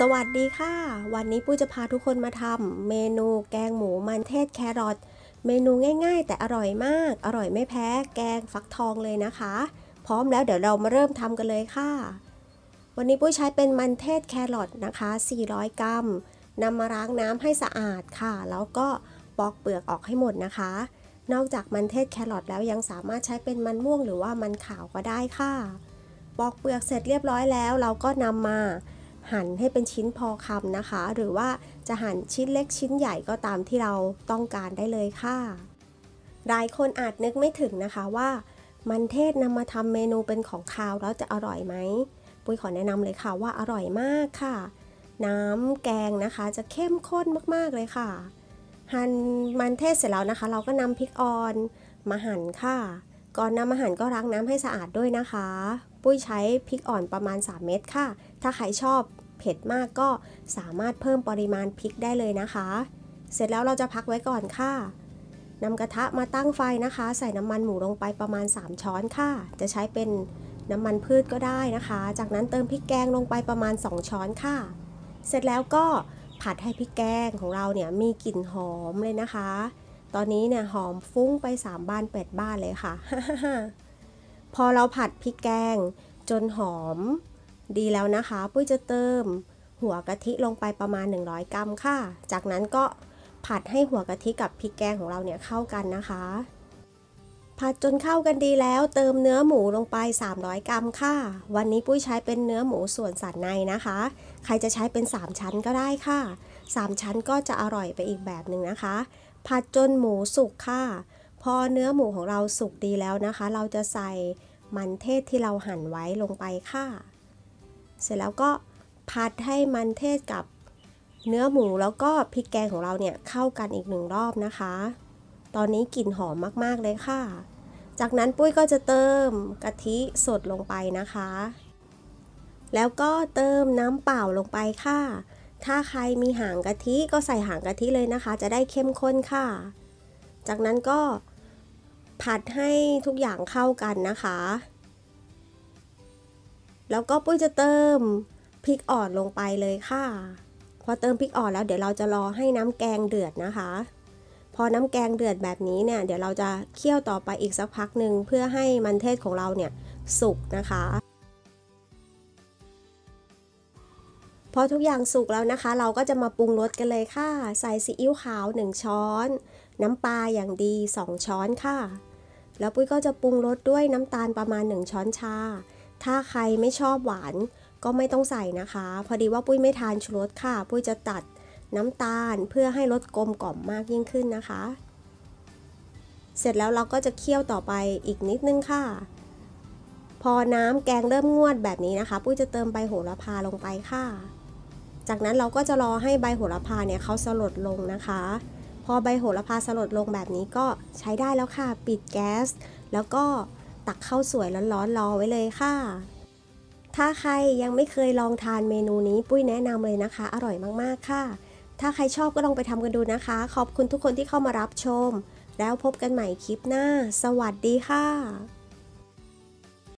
สวัสดีค่ะ วันนี้ปุ้ยจะพาทุกคนมาทำเมนูแกงหมูมันเทศแครอทเมนูง่าย ๆ แต่อร่อยมาก อร่อยไม่แพ้ แกงฟักทองเลยนะคะ พร้อมแล้วเดี๋ยวเรามาเริ่มทำกันเลยค่ะ วันนี้ปุ้ยใช้เป็นมันเทศแครอทนะคะ 400 กรัมนำมาล้างน้ำให้สะอาดค่ะ แล้วก็ปอกเปลือกออกให้หมดนะคะ นอกจากมันเทศแครอทแล้วยังสามารถใช้เป็นมันม่วงหรือว่ามันขาวก็ได้ค่ะ ปอกเปลือกเสร็จเรียบร้อยแล้ว เราก็นำมาหั่นให้เป็นชิ้นพอคำนะคะ หรือว่าจะหั่นชิ้นเล็กชิ้นใหญ่ก็ตามที่เราต้องการได้เลยค่ะหลายคนอาจนึกไม่ถึงนะคะว่ามันเทศนำมาทำเมนูเป็นของคาวแล้วจะอร่อยไหมปุ้ยขอแนะนำเลยค่ะว่าอร่อยมากค่ะ น้ำแกงนะคะ จะเข้มข้นมากๆเลยค่ะ หั่นมันเทศเสร็จแล้วนะคะ เราก็นำพริกอ่อนมาหั่นค่ะ ก่อนนำมาหั่นก็ล้างน้ำให้สะอาดด้วยนะคะปุ้ยใช้พริกอ่อนประมาณ 3 เม็ดค่ะ ถ้าใครชอบเผ็ดมากก็สามารถเพิ่มปริมาณพริกได้เลยนะคะ เสร็จแล้วเราจะพักไว้ก่อนค่ะนำกระทะมาตั้งไฟนะคะ ใส่น้ำมันหมูลงไปประมาณ 3 ช้อนค่ะ จะใช้เป็นน้ำมันพืชก็ได้นะคะ จากนั้นเติมพริกแกงลงไปประมาณ 2 ช้อนค่ะ เสร็จแล้วก็ผัดให้พริกแกงของเราเนี่ยมีกลิ่นหอมเลยนะคะ ตอนนี้เนี่ยหอมฟุ้งไป 3 บ้าน8ปดบ้านเลยค่ะ พอเราผัดพริกแกง จนหอมดีแล้วนะคะ ปุ้ยจะเติมหัวกะทิลงไปประมาณ 100 กรัมค่ะ จากนั้นก็ผัดให้หัวกะทิกับพริกแกงของเราเนี่ยเข้ากันนะคะ ผัดจนเข้ากันดีแล้ว เติมเนื้อหมูลงไป 300 กรัมค่ะ วันนี้ปุ้ยใช้เป็นเนื้อหมูส่วนสันในนะคะ ใครจะใช้เป็น 3 ชั้นก็ได้ค่ะ 3 ชั้นก็จะอร่อยไปอีกแบบหนึ่งนะคะ ผัดจนหมูสุกค่ะ พอเนื้อหมูของเราสุกดีแล้วนะคะ เราจะใส่มันเทศที่เราหั่นไว้ลงไปค่ะเสร็จแล้วก็ผัดให้มันเทศกับเนื้อหมู แล้วก็พริกแกงของเราเนี่ยเข้ากันอีกหนึ่งรอบนะคะ ตอนนี้กลิ่นหอมมากๆเลยค่ะ จากนั้นปุ้ยก็จะเติมกะทิสดลงไปนะคะ แล้วก็เติมน้ำเปล่าลงไปค่ะ ถ้าใครมีหางกะทิก็ใส่หางกะทิเลยนะคะ จะได้เข้มข้นค่ะ จากนั้นก็ผัดให้ทุกอย่างเข้ากันนะคะแล้วก็ปุ้ยจะเติมพริกอ่อนลงไปเลยค่ะ พอเติมพริกอ่อนแล้ว เดี๋ยวเราจะรอให้น้ำแกงเดือดนะคะ พอน้ำแกงเดือดแบบนี้เนี่ยเดี๋ยวเราจะเคี่ยวต่อไปอีกสักพักหนึ่งเพื่อให้มันเทศของเรา เนี่ยสุกนะคะ พอทุกอย่างสุกแล้วนะคะ เราก็จะมาปรุงรสกันเลยค่ะ ใส่ซีอิ๊วขาว1ช้อน น้ำปลาอย่างดี 2 ช้อนค่ะ แล้วปุ้ยก็จะปรุงรสด้วยน้ำตาลประมาณ 1 ช้อนชาถ้าใครไม่ชอบหวาน ก็ไม่ต้องใส่นะคะ พอดีว่าปุ้ยไม่ทานชูรสค่ะปุ้ยจะตัดน้ำตาลเพื่อให้รสกลมกล่อมมากยิ่งขึ้นนะคะ เสร็จแล้วเราก็จะเคี่ยวต่อไปอีกนิดนึงค่ะ พอน้ำแกงเริ่มงวดแบบนี้นะคะ ปุ้ยจะเติมใบโหระพาลงไปค่ะ จากนั้นเราก็จะรอให้ใบโหระพาเนี่ยเขาสลดลงนะคะ พอใบโหระพาสลดลงแบบนี้ก็ใช้ได้แล้วค่ะปิดแก๊สแล้วก็ตักข้าวสวยร้อนๆรอไว้เลยค่ะ ถ้าใครยังไม่เคยลองทานเมนูนี้ปุ้ยแนะนำเลยนะคะ อร่อยมากๆค่ะ ถ้าใครชอบก็ลองไปทำกันดูนะคะ ขอบคุณทุกคนที่เข้ามารับชม แล้วพบกันใหม่คลิปหน้า สวัสดีค่ะ